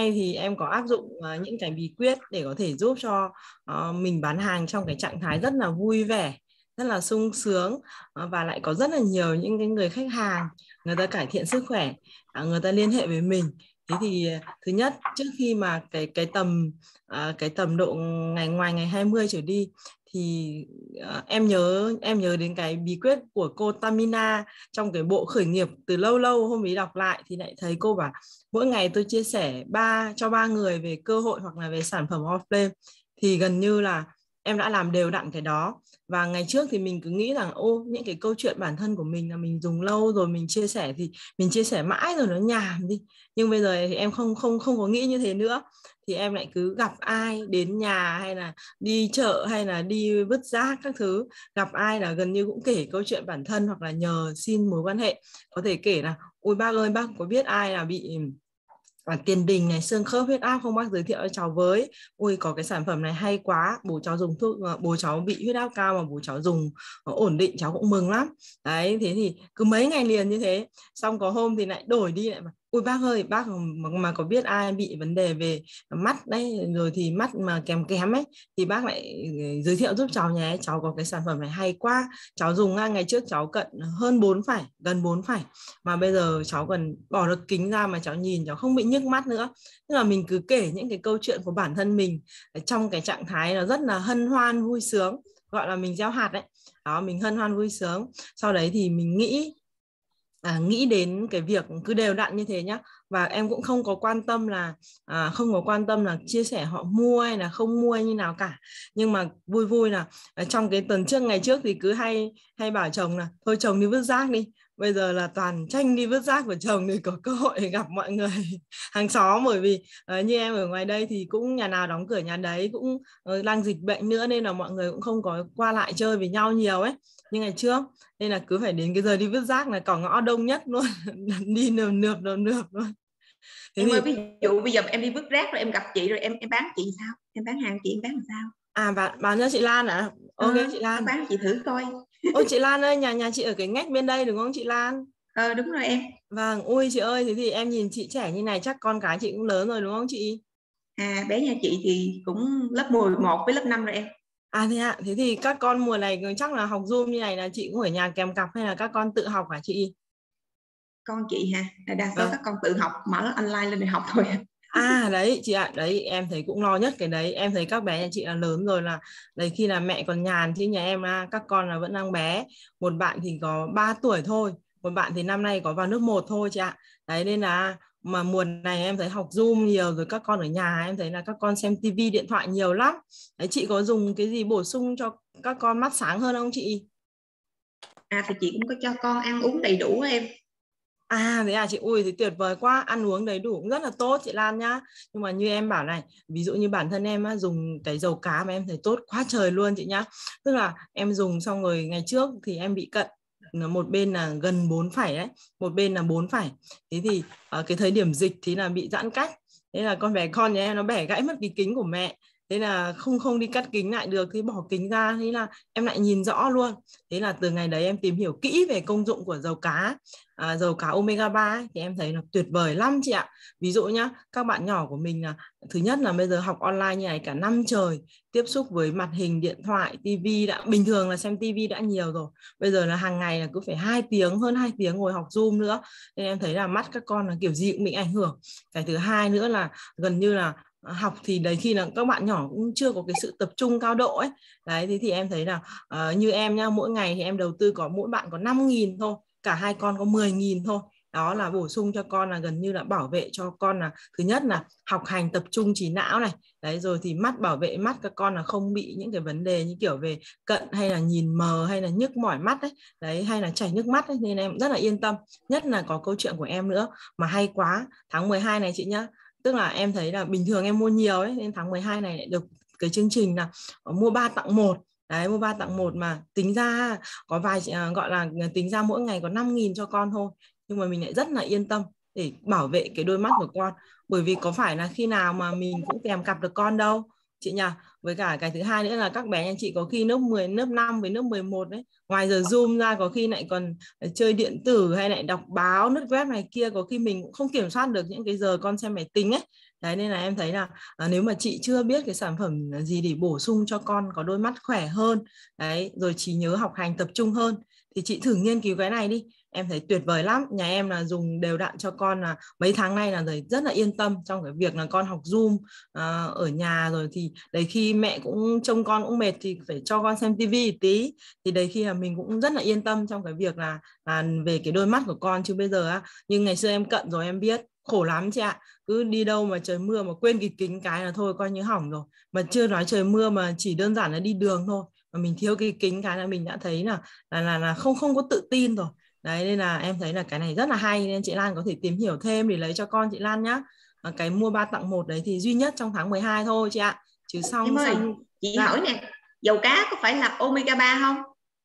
nay thì em có áp dụng uh, những cái bí quyết để có thể giúp cho uh, mình bán hàng trong cái trạng thái rất là vui vẻ rất là sung sướng ờ, và lại có rất là nhiều những cái người khách hàng người ta cải thiện sức khỏe à, người ta liên hệ với mình thế thì à, thứ nhất trước khi mà cái cái tầm à, cái tầm độ ngày ngoài ngày 20 trở đi thì à, em nhớ em nhớ đến cái bí quyết của cô Tamina trong cái bộ khởi nghiệp từ lâu lâu hôm ấy đọc lại thì lại thấy cô bảo mỗi ngày tôi chia sẻ ba cho ba người về cơ hội hoặc là về sản phẩm offline thì gần như là em đã làm đều đặn cái đó và ngày trước thì mình cứ nghĩ rằng ô những cái câu chuyện bản thân của mình là mình dùng lâu rồi mình chia sẻ thì mình chia sẻ mãi rồi nó nhàm đi nhưng bây giờ thì em không không không có nghĩ như thế nữa thì em lại cứ gặp ai đến nhà hay là đi chợ hay là đi vứt rác các thứ gặp ai là gần như cũng kể câu chuyện bản thân hoặc là nhờ xin mối quan hệ có thể kể là ôi bác ơi bác có biết ai là bị à, tiền đình này xương khớp huyết áp không bác giới thiệu cho cháu với ui có cái sản phẩm này hay quá bố cháu dùng thuốc ờ, bố cháu bị huyết áp cao mà bố cháu dùng nó ổn định cháu cũng mừng lắm đấy thế thì cứ mấy ngày liền như thế xong có hôm thì lại đổi đi lại mà ui bác ơi bác mà, có biết ai bị vấn đề về mắt đấy rồi thì mắt mà kém kém ấy thì bác lại ờ, giới thiệu giúp cháu nhé cháu có cái sản phẩm này hay quá cháu dùng ngay ngày trước cháu cận hơn 4 phải gần 4 phải mà bây giờ cháu còn bỏ được kính ra mà cháu nhìn cháu không bị nhức mắt nữa tức là mình cứ kể những cái câu chuyện của bản thân mình trong cái trạng thái nó rất là hân hoan vui sướng gọi là mình gieo hạt đấy đó mình hân hoan vui sướng sau đấy thì mình nghĩ à, nghĩ đến cái việc cứ đều đặn như thế nhá và em cũng không có quan tâm là à, không có quan tâm là chia sẻ họ mua hay là không mua như nào cả nhưng mà vui vui là à, trong cái tuần trước ngày trước thì cứ hay hay bảo chồng là thôi chồng đi vứt rác đi bây giờ là toàn tranh đi vứt rác của chồng để có cơ hội gặp mọi người hàng xóm bởi vì uh, như em ở ngoài đây thì cũng nhà nào đóng cửa nhà đấy cũng uh, đang dịch bệnh nữa nên là mọi người cũng không có qua lại chơi với nhau nhiều ấy như ngày trước nên là cứ phải đến cái giờ đi vứt rác là cỏ ngõ đông nhất luôn đi nườm nượp nườm nượp luôn thế thì... ví dụ bây giờ em đi vứt rác rồi em gặp chị rồi em em bán chị sao em bán hàng chị em bán làm sao à bán bán cho chị Lan à ok à, chị Lan bán chị thử coi ôi chị Lan ơi nhà nhà chị ở cái ngách bên đây đúng không chị Lan ờ đúng rồi em vâng ui chị ơi thế thì em nhìn chị trẻ như này chắc con cái chị cũng lớn rồi đúng không chị à bé nhà chị thì cũng lớp 11 với lớp 5 rồi em À thế ạ, thế thì các con mùa này chắc là học Zoom như này là chị cũng ở nhà kèm cặp hay là các con tự học hả chị? Con chị ha Đa số à. các con tự học mở online lên để học thôi. À đấy chị ạ, à, đấy em thấy cũng lo nhất cái đấy. Em thấy các bé nhà chị là lớn rồi là đấy khi là mẹ còn nhàn chứ nhà em là các con là vẫn đang bé. Một bạn thì có 3 tuổi thôi, một bạn thì năm nay có vào lớp 1 thôi chị ạ. À. Đấy nên là mà mùa này em thấy học zoom nhiều rồi các con ở nhà em thấy là các con xem tivi điện thoại nhiều lắm đấy, chị có dùng cái gì bổ sung cho các con mắt sáng hơn không chị à thì chị cũng có cho con ăn uống đầy đủ em À thế à chị ui thì tuyệt vời quá ăn uống đầy đủ cũng rất là tốt chị Lan nhá nhưng mà như em bảo này ví dụ như bản thân em á, dùng cái dầu cá mà em thấy tốt quá trời luôn chị nhá tức là em dùng xong rồi ngày trước thì em bị cận một bên là gần 4 phải đấy một bên là 4 phải. thế thì uh, cái thời điểm dịch thì là bị giãn cách thế là con bé con nhà em nó bẻ gãy mất cái kính của mẹ thế là không không đi cắt kính lại được thế bỏ kính ra thế là em lại nhìn rõ luôn thế là từ ngày đấy em tìm hiểu kỹ về công dụng của dầu cá à, dầu cá omega 3 ấy, thì em thấy là tuyệt vời lắm chị ạ ví dụ nhá các bạn nhỏ của mình là thứ nhất là bây giờ học online như này cả năm trời tiếp xúc với mặt hình điện thoại tivi đã bình thường là xem tivi đã nhiều rồi bây giờ là hàng ngày là cứ phải hai tiếng hơn hai tiếng ngồi học zoom nữa nên em thấy là mắt các con là kiểu gì cũng bị ảnh hưởng cái thứ hai nữa là gần như là À, học thì đấy khi là các bạn nhỏ cũng chưa có cái sự tập trung cao độ ấy đấy thế thì em thấy là uh, như em nha mỗi ngày thì em đầu tư có mỗi bạn có 5.000 thôi cả hai con có 10.000 thôi đó là bổ sung cho con là gần như là bảo vệ cho con là thứ nhất là học hành tập trung trí não này đấy rồi thì mắt bảo vệ mắt các con là không bị những cái vấn đề như kiểu về cận hay là nhìn mờ hay là nhức mỏi mắt đấy đấy hay là chảy nước mắt ấy. nên em rất là yên tâm nhất là có câu chuyện của em nữa mà hay quá tháng 12 này chị nhá tức là em thấy là bình thường em mua nhiều ấy nên tháng 12 này lại được cái chương trình là ờ, mua 3 tặng một đấy mua 3 tặng một mà tính ra có vài à, gọi là ờ, tính ra mỗi ngày có 5.000 cho con thôi nhưng mà mình lại rất là yên tâm để bảo vệ cái đôi mắt của con bởi vì có phải là khi nào mà mình cũng kèm cặp được con đâu chị nhỉ với cả cái thứ hai nữa là các bé anh chị có khi lớp 10, lớp 5 với lớp 11 đấy ngoài giờ zoom ra có khi lại còn chơi điện tử hay lại đọc báo nứt web này kia có khi mình cũng không kiểm soát được những cái giờ con xem máy tính ấy đấy nên là em thấy là à, nếu mà chị chưa biết cái sản phẩm gì để bổ sung cho con có đôi mắt khỏe hơn đấy rồi trí nhớ học hành tập trung hơn thì chị thử nghiên cứu cái này đi em thấy tuyệt vời lắm nhà em là dùng đều đặn cho con là mấy tháng nay là rồi rất là yên tâm trong cái việc là con học zoom uh, ở nhà rồi thì đấy khi mẹ cũng trông con cũng mệt thì phải cho con xem tivi tí thì đấy khi là mình cũng rất là yên tâm trong cái việc là, là về cái đôi mắt của con chứ bây giờ á nhưng ngày xưa em cận rồi em biết khổ lắm chị ạ cứ đi đâu mà trời mưa mà quên cái kính cái là thôi coi như hỏng rồi mà chưa nói trời mưa mà chỉ đơn giản là đi đường thôi mà mình thiếu cái kính cái là mình đã thấy là là là, là không không có tự tin rồi đấy nên là em thấy là cái này rất là hay nên chị Lan có thể tìm hiểu thêm để lấy cho con chị Lan nhá à, cái mua ba tặng một đấy thì duy nhất trong tháng 12 thôi chị ạ chứ xong em ơi, xong... chị dạ. hỏi nè dầu cá có phải là omega 3 không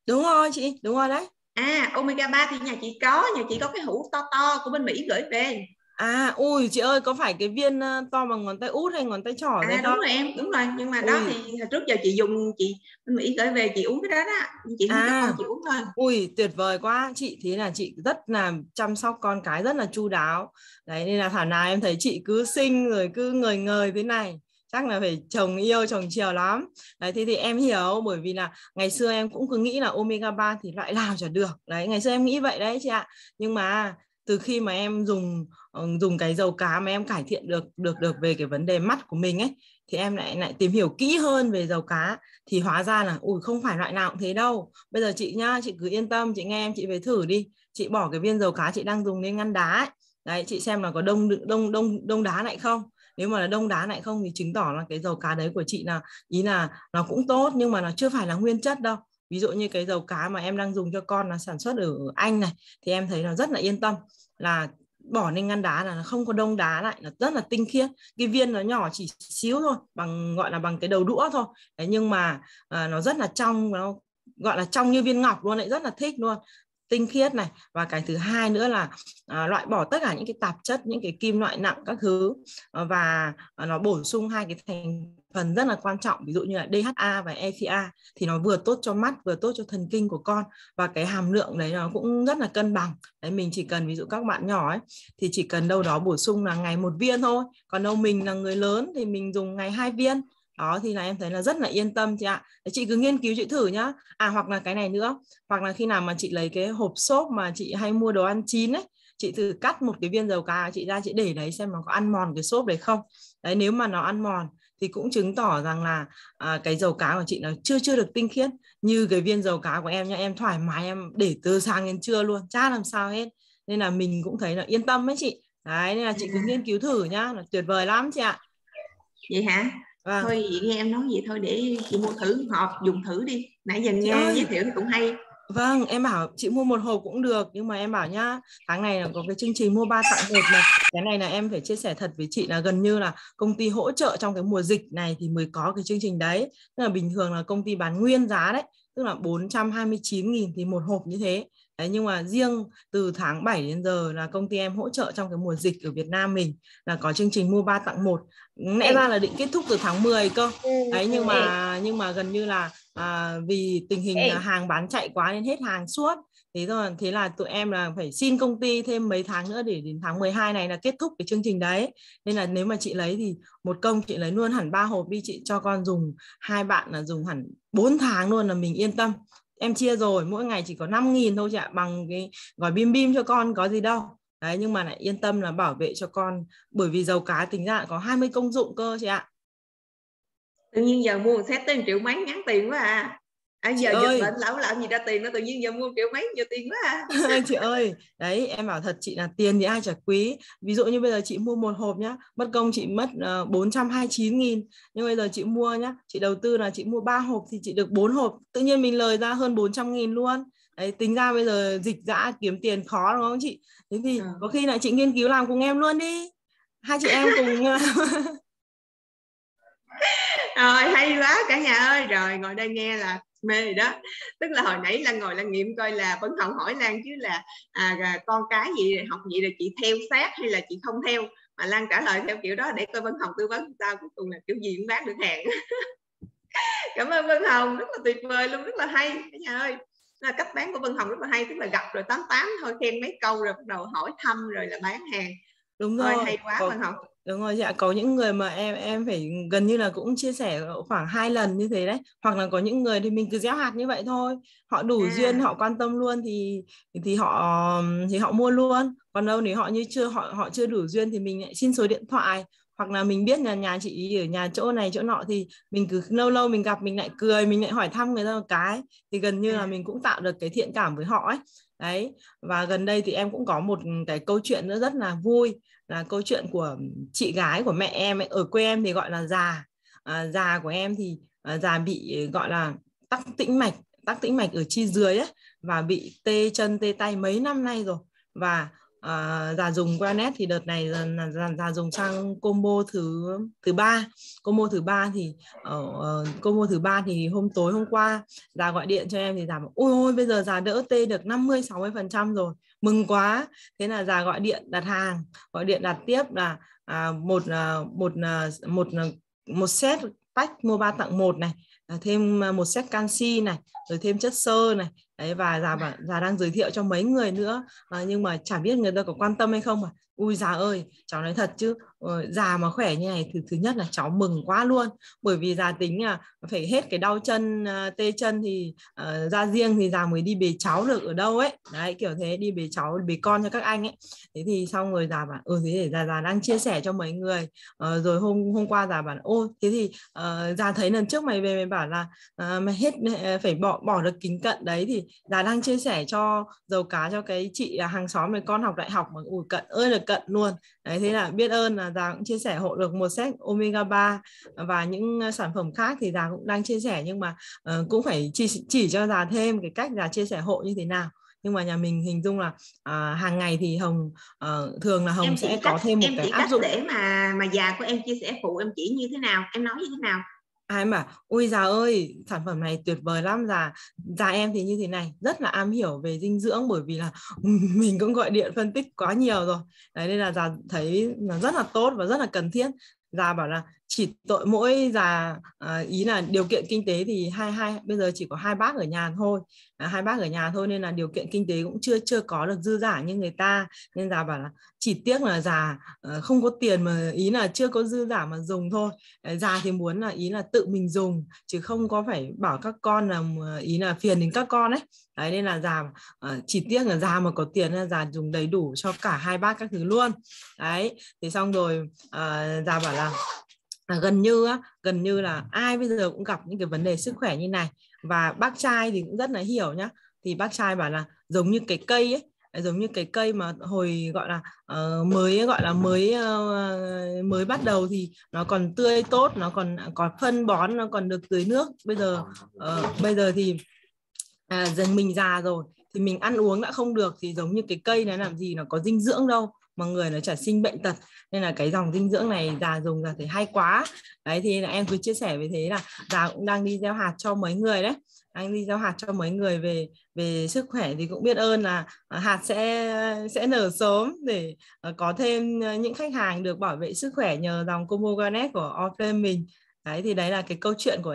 đúng rồi chị đúng rồi đấy à omega 3 thì nhà chị có nhà chị có cái hũ to to của bên mỹ gửi về À, ui chị ơi, có phải cái viên to bằng ngón tay út hay ngón tay trỏ à, đấy đúng rồi em, đúng rồi. Nhưng mà ui. đó thì hồi trước giờ chị dùng chị mình Mỹ gửi về chị uống cái đó đó. Chị không à. chị uống thôi. Ui, tuyệt vời quá. Chị thế là chị rất là chăm sóc con cái rất là chu đáo. Đấy nên là thảo nào em thấy chị cứ sinh rồi cứ ngời ngời thế này chắc là phải chồng yêu chồng chiều lắm đấy thì thì em hiểu bởi vì là ngày xưa em cũng cứ nghĩ là omega 3 thì loại nào chả được đấy ngày xưa em nghĩ vậy đấy chị ạ nhưng mà từ khi mà em dùng ờ, dùng cái dầu cá mà em cải thiện được được được về cái vấn đề mắt của mình ấy thì em lại lại tìm hiểu kỹ hơn về dầu cá thì hóa ra là ủi không phải loại nào cũng thế đâu bây giờ chị nhá chị cứ yên tâm chị nghe em chị về thử đi chị bỏ cái viên dầu cá chị đang dùng lên ngăn đá ấy. đấy chị xem là có đông đông đông đông đá lại không nếu mà là đông đá lại không thì chứng tỏ là cái dầu cá đấy của chị là ý là nó cũng tốt nhưng mà nó chưa phải là nguyên chất đâu ví dụ như cái dầu cá mà em đang dùng cho con là sản xuất ở anh này thì em thấy nó rất là yên tâm là bỏ lên ngăn đá là nó không có đông đá lại là rất là tinh khiết cái viên nó nhỏ chỉ xíu thôi bằng gọi là bằng cái đầu đũa thôi đấy, nhưng mà à, nó rất là trong nó gọi là trong như viên ngọc luôn lại rất là thích luôn tinh khiết này và cái thứ hai nữa là à, loại bỏ tất cả những cái tạp chất những cái kim loại nặng các thứ à, và à, nó bổ sung hai cái thành phần rất là quan trọng ví dụ như là DHA và EPA thì nó vừa tốt cho mắt vừa tốt cho thần kinh của con và cái hàm lượng đấy nó cũng rất là cân bằng đấy mình chỉ cần ví dụ các bạn nhỏ ấy thì chỉ cần đâu đó bổ sung là ngày một viên thôi còn đâu mình là người lớn thì mình dùng ngày hai viên đó thì là em thấy là rất là yên tâm chị ạ à. chị cứ nghiên cứu chị thử nhá à hoặc là cái này nữa hoặc là khi nào mà chị lấy cái hộp xốp mà chị hay mua đồ ăn chín ấy chị thử cắt một cái viên dầu cá chị ra chị để đấy xem nó có ăn mòn cái xốp đấy không đấy nếu mà nó ăn mòn thì cũng chứng tỏ rằng là à, cái dầu cá của chị nó chưa chưa được tinh khiết như cái viên dầu cá của em nha em thoải mái em để từ sáng đến trưa luôn chả làm sao hết nên là mình cũng thấy là yên tâm ấy chị đấy nên là chị cứ à. nghiên cứu thử nhá là tuyệt vời lắm chị ạ vậy hả vâng. thôi vậy nghe em nói vậy thôi để chị mua thử hộp dùng thử đi nãy giờ nghe giới thiệu thì cũng hay Vâng, em bảo chị mua một hộp cũng được nhưng mà em bảo nhá, tháng này là có cái chương trình mua 3 tặng một này. Cái này là em phải chia sẻ thật với chị là gần như là công ty hỗ trợ trong cái mùa dịch này thì mới có cái chương trình đấy. Tức là bình thường là công ty bán nguyên giá đấy, tức là 429 000 thì một hộp như thế. Đấy, nhưng mà riêng từ tháng 7 đến giờ là công ty em hỗ trợ trong cái mùa dịch ở Việt Nam mình là có chương trình mua 3 tặng 1. Lẽ ra là định kết thúc từ tháng 10 cơ. Ừ, đấy nhưng ừ, mà ừ. nhưng mà gần như là à, vì tình hình là hàng bán chạy quá nên hết hàng suốt. Thế rồi thế là tụi em là phải xin công ty thêm mấy tháng nữa để đến tháng 12 này là kết thúc cái chương trình đấy. Nên là nếu mà chị lấy thì một công chị lấy luôn hẳn ba hộp đi chị cho con dùng hai bạn là dùng hẳn 4 tháng luôn là mình yên tâm em chia rồi mỗi ngày chỉ có 5 nghìn thôi chị ạ bằng cái gói bim bim cho con có gì đâu đấy nhưng mà lại yên tâm là bảo vệ cho con bởi vì dầu cá tính ra có 20 công dụng cơ chị ạ tự nhiên giờ mua một set tên triệu mấy ngắn tiền quá à À, giờ chị ơi. bệnh lão làm gì ra tiền nó tự nhiên giờ mua kiểu mấy nhiều tiền quá à. chị ơi đấy em bảo thật chị là tiền thì ai trả quý ví dụ như bây giờ chị mua một hộp nhá mất công chị mất ờ, bốn trăm hai chín nghìn nhưng bây giờ chị mua nhá chị đầu tư là chị mua ba hộp thì chị được bốn hộp tự nhiên mình lời ra hơn bốn trăm nghìn luôn đấy tính ra bây giờ dịch dã kiếm tiền khó đúng không chị thế thì à. có khi là chị nghiên cứu làm cùng em luôn đi hai chị em cùng ờ, rồi hay quá cả nhà ơi rồi ngồi đây nghe là mê đó tức là hồi nãy lan ngồi lan nghiệm coi là vẫn còn hỏi lan chứ là à, con cái gì học gì là chị theo sát hay là chị không theo mà lan trả lời theo kiểu đó để coi vân hồng tư vấn sao cuối cùng là kiểu gì cũng bán được hàng cảm ơn vân hồng rất là tuyệt vời luôn rất là hay cả nhà ơi là cách bán của vân hồng rất là hay tức là gặp rồi tám tám thôi khen mấy câu rồi bắt đầu hỏi thăm rồi là bán hàng đúng rồi Ôi, hay quá vâng. vân hồng Đúng rồi chị ạ, có những người mà em em phải gần như là cũng chia sẻ khoảng hai lần như thế đấy. Hoặc là có những người thì mình cứ gieo hạt như vậy thôi. Họ đủ à. duyên, họ quan tâm luôn thì thì họ thì họ mua luôn. Còn đâu nếu họ như chưa họ họ chưa đủ duyên thì mình lại xin số điện thoại hoặc là mình biết là nhà chị ở nhà chỗ này chỗ nọ thì mình cứ lâu lâu mình gặp mình lại cười mình lại hỏi thăm người ta một cái thì gần như là à. mình cũng tạo được cái thiện cảm với họ ấy đấy và gần đây thì em cũng có một cái câu chuyện nữa rất là vui là câu chuyện của chị gái của mẹ em ấy. ở quê em thì gọi là già à, già của em thì à, già bị ờ, gọi là tắc tĩnh mạch tắc tĩnh mạch ở chi dưới ấy và bị tê chân tê tay mấy năm nay rồi và Ờ, à, già dùng nét thì đợt này là già, già dùng sang combo thứ thứ ba combo thứ ba thì ở ờ, uh, ờ, combo thứ ba thì hôm tối hôm qua già gọi điện cho em thì già bảo ôi ôi bây giờ già đỡ tê được 50 60 phần trăm rồi mừng quá thế là già gọi điện đặt hàng gọi điện đặt tiếp là à, một, à, một à, một một à, một set tách mua ba tặng một này à, thêm một set canxi này rồi thêm chất xơ này đấy và già bảo già đang giới thiệu cho mấy người nữa à, nhưng mà chả biết người ta có quan tâm hay không mà ui già ơi cháu nói thật chứ ờ, già mà khỏe như này thứ thứ nhất là cháu mừng quá luôn bởi vì già tính là phải hết cái đau chân ờ, tê chân thì uh, ra riêng thì già mới đi bế cháu được ở đâu ấy đấy kiểu thế đi bế cháu bế con cho các anh ấy thế thì xong rồi già bảo ừ thế để già già đang chia sẻ cho mấy người ờ, rồi hôm hôm qua già bảo ô thế thì uh, già thấy lần trước mày về mày bảo là uh, mày hết phải bỏ bỏ được kính cận đấy thì là đang chia sẻ cho dầu cá cho cái chị à, hàng xóm với con học đại học mà ủi cận ơi là cận luôn đấy thế là biết ơn là già cũng chia sẻ hộ được một set omega 3 và những à, sản phẩm khác thì già cũng đang chia sẻ nhưng mà uh, cũng phải chỉ chỉ cho già thêm cái cách là chia sẻ hộ như thế nào nhưng mà nhà mình hình dung là à, hàng ngày thì hồng à, thường là hồng sẽ cách, có thêm một cái áp dụng để mà mà già của em chia sẻ phụ em chỉ như thế nào em nói như thế nào ai mà ui già ơi sản phẩm này tuyệt vời lắm già già em thì như thế này rất là am hiểu về dinh dưỡng bởi vì là mình cũng gọi điện phân tích quá nhiều rồi đấy nên là già thấy là rất là tốt và rất là cần thiết già bảo là chỉ tội mỗi già à, ý là điều kiện kinh tế thì hai hai bây giờ chỉ có hai bác ở nhà thôi à, hai bác ở nhà thôi nên là điều kiện kinh tế cũng chưa chưa có được dư giả như người ta nên già bảo là chỉ tiếc là già ờ, không có tiền mà ý là chưa có dư giả mà dùng thôi ờ, già thì muốn là ý là tự mình dùng chứ không có phải bảo các con là ờ, ý là phiền đến các con đấy đấy nên là già chỉ tiếc là già mà có tiền là già dùng đầy đủ cho cả hai bác các thứ luôn đấy thì xong rồi già bảo là là gần như gần như là ai bây giờ cũng gặp những cái vấn đề sức khỏe như này và bác trai thì cũng rất là hiểu nhá thì bác trai bảo là giống như cái cây ấy giống như cái cây mà hồi gọi là uh, mới gọi là mới uh, mới bắt đầu thì nó còn tươi tốt nó còn à, có phân bón nó còn được tưới nước bây giờ uh, bây giờ thì à, dần mình già rồi thì mình ăn uống đã không được thì giống như cái cây nó làm gì nó có dinh dưỡng đâu mà người nó chả sinh bệnh tật nên là cái dòng dinh dưỡng này già dùng già thấy hay quá đấy thì là em cứ chia sẻ với thế là già cũng đang đi gieo hạt cho mấy người đấy anh đi gieo hạt cho mấy người về về sức khỏe thì cũng biết ơn là à, hạt sẽ sẽ nở sớm để à, có thêm những khách hàng được bảo vệ sức khỏe nhờ dòng combo garnet của Offlane mình đấy thì đấy là cái câu chuyện của